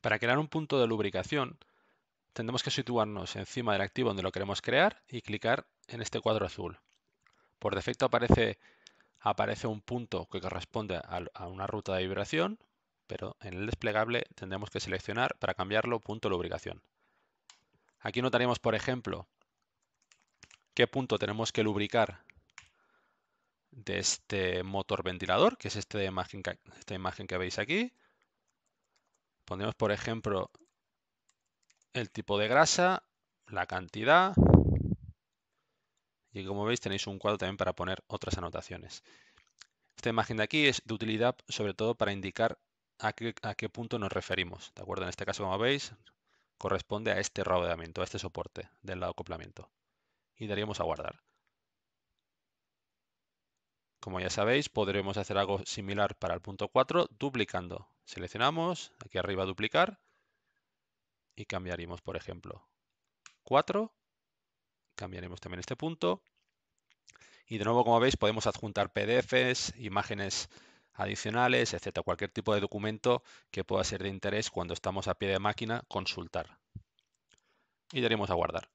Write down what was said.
Para crear un punto de lubricación, tendremos que situarnos encima del activo donde lo queremos crear y clicar en este cuadro azul. Por defecto aparece, aparece un punto que corresponde a, una ruta de vibración, pero en el desplegable tendremos que seleccionar para cambiarlo punto de lubricación. Aquí notaremos, por ejemplo, qué punto tenemos que lubricar de este motor ventilador, que es este esta imagen que veis aquí. Pondremos, por ejemplo, el tipo de grasa, la cantidad. Y como veis tenéis un cuadro también para poner otras anotaciones. Esta imagen de aquí es de utilidad sobre todo para indicar a qué, punto nos referimos. ¿De acuerdo? En este caso, como veis, corresponde a este rodeamiento, a este soporte del lado acoplamiento. Y daríamos a guardar. Como ya sabéis, podremos hacer algo similar para el punto 4 duplicando Seleccionamos, aquí arriba duplicar y cambiaremos por ejemplo, 4. Cambiaremos también este punto. Y de nuevo, como veis, podemos adjuntar PDFs, imágenes adicionales, etcétera, cualquier tipo de documento que pueda ser de interés cuando estamos a pie de máquina consultar. Y daremos a guardar.